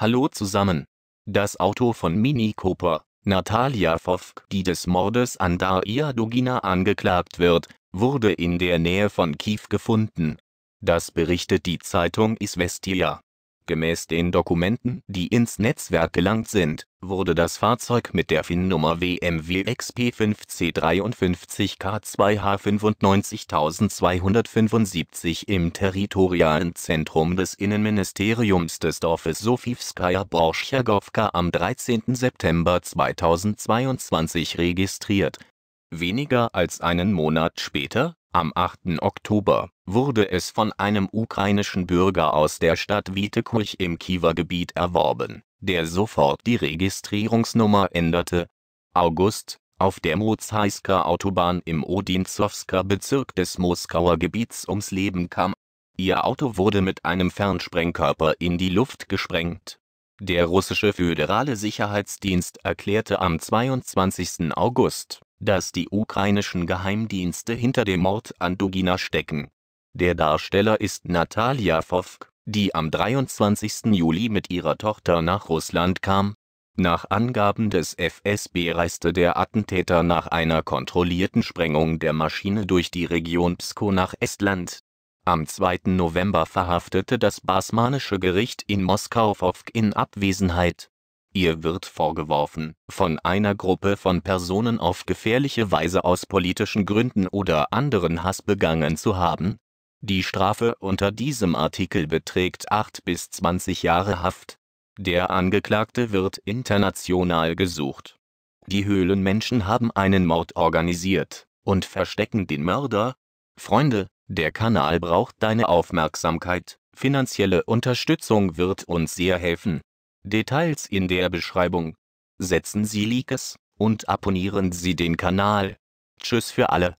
Hallo zusammen. Das Auto von Mini Cooper, Natalia Fofk, die des Mordes an Daria Dugina angeklagt wird, wurde in der Nähe von Kiew gefunden. Das berichtet die Zeitung Isvestia. Gemäß den Dokumenten, die ins Netzwerk gelangt sind, wurde das Fahrzeug mit der FIN-Nummer WMW xp 5 c 53 k 2 h 95275 im territorialen Zentrum des Innenministeriums des Dorfes Sofivskaya Borschjagowka am 13. September 2022 registriert. Weniger als einen Monat später am 8. Oktober wurde es von einem ukrainischen Bürger aus der Stadt Witekuj im Kiewer Gebiet erworben, der sofort die Registrierungsnummer änderte. August auf der Mozhaisker Autobahn im Odinzowsker Bezirk des Moskauer Gebiets ums Leben kam. Ihr Auto wurde mit einem Fernsprengkörper in die Luft gesprengt. Der russische föderale Sicherheitsdienst erklärte am 22. August dass die ukrainischen Geheimdienste hinter dem Mord an Dugina stecken. Der Darsteller ist Natalia Fovk, die am 23. Juli mit ihrer Tochter nach Russland kam. Nach Angaben des FSB reiste der Attentäter nach einer kontrollierten Sprengung der Maschine durch die Region Psko nach Estland. Am 2. November verhaftete das basmanische Gericht in Moskau Fovk in Abwesenheit Ihr wird vorgeworfen, von einer Gruppe von Personen auf gefährliche Weise aus politischen Gründen oder anderen Hass begangen zu haben. Die Strafe unter diesem Artikel beträgt 8 bis 20 Jahre Haft. Der Angeklagte wird international gesucht. Die Höhlenmenschen haben einen Mord organisiert und verstecken den Mörder. Freunde, der Kanal braucht deine Aufmerksamkeit. Finanzielle Unterstützung wird uns sehr helfen. Details in der Beschreibung. Setzen Sie Likes und abonnieren Sie den Kanal. Tschüss für alle.